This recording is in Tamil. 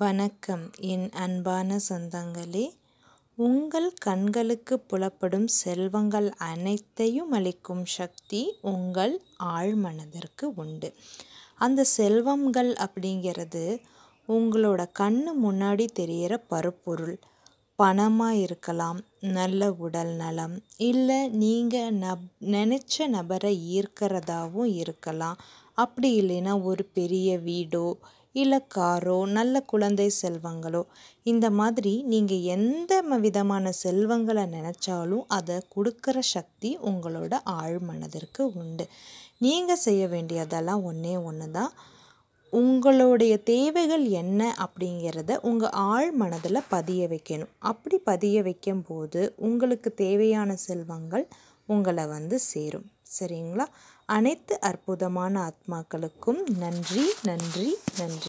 வணக்கம் என் அன்பான சொந்தங்களே உங்கள் கண்களுக்கு புலப்படும் செல்வங்கள் அனைத்தையும் அளிக்கும் சக்தி உங்கள் ஆழ்மனதிற்கு உண்டு அந்த செல்வங்கள் அப்படிங்கிறது உங்களோட கண்ணு முன்னாடி தெரிகிற பருப்பொருள் பணமாக இருக்கலாம் நல்ல உடல் நலம் இல்லை நீங்கள் நப் நினச்ச நபரை ஈர்க்கிறதாகவும் இருக்கலாம் அப்படி இல்லைன்னா ஒரு பெரிய வீடோ இல்லை காரோ நல்ல குழந்தை செல்வங்களோ இந்த மாதிரி நீங்கள் எந்த விதமான செல்வங்களை நினச்சாலும் அதை கொடுக்குற சக்தி உங்களோட ஆழ்மனதிற்கு உண்டு நீங்கள் செய்ய வேண்டியதெல்லாம் ஒன்றே ஒன்று தான் உங்களுடைய தேவைகள் என்ன அப்படிங்கிறத உங்கள் ஆழ் மனதில் பதிய வைக்கணும் அப்படி பதிய வைக்கும்போது உங்களுக்கு தேவையான செல்வங்கள் உங்களை வந்து சேரும் சரிங்களா அனைத்து அற்புதமான ஆத்மாக்களுக்கும் நன்றி நன்றி நன்றி